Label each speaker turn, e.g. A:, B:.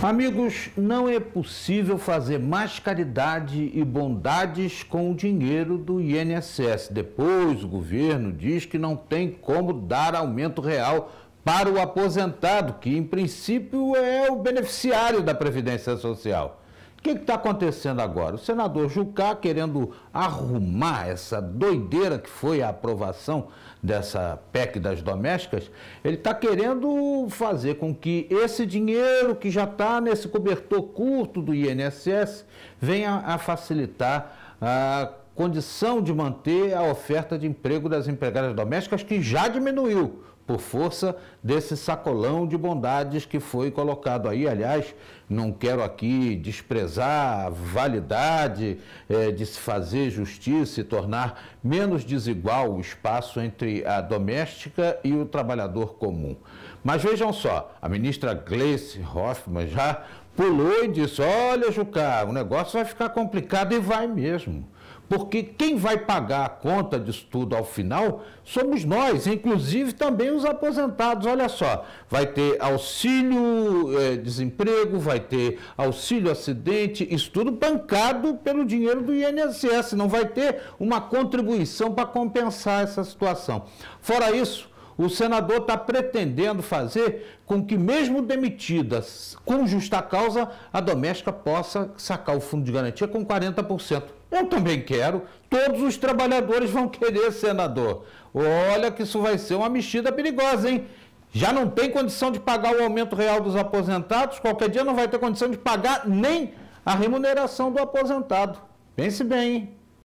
A: Amigos, não é possível fazer mais caridade e bondades com o dinheiro do INSS. Depois, o governo diz que não tem como dar aumento real para o aposentado, que em princípio é o beneficiário da Previdência Social. O que está acontecendo agora? O senador Jucá querendo arrumar essa doideira que foi a aprovação dessa PEC das domésticas, ele está querendo fazer com que esse dinheiro que já está nesse cobertor curto do INSS venha a facilitar a condição de manter a oferta de emprego das empregadas domésticas, que já diminuiu por força desse sacolão de bondades que foi colocado aí. Aliás, não quero aqui desprezar a validade é, de se fazer justiça e tornar menos desigual o espaço entre a doméstica e o trabalhador comum. Mas vejam só, a ministra Gleice Hoffmann já pulou e disse: Olha, Jucá, o negócio vai ficar complicado e vai mesmo porque quem vai pagar a conta disso tudo ao final somos nós, inclusive também os aposentados. Olha só, vai ter auxílio é, desemprego, vai ter auxílio acidente, isso tudo bancado pelo dinheiro do INSS. Não vai ter uma contribuição para compensar essa situação. Fora isso, o senador está pretendendo fazer com que, mesmo demitida com justa causa, a doméstica possa sacar o fundo de garantia com 40%. Eu também quero, todos os trabalhadores vão querer, senador. Olha que isso vai ser uma mexida perigosa, hein? Já não tem condição de pagar o aumento real dos aposentados, qualquer dia não vai ter condição de pagar nem a remuneração do aposentado. Pense bem, hein?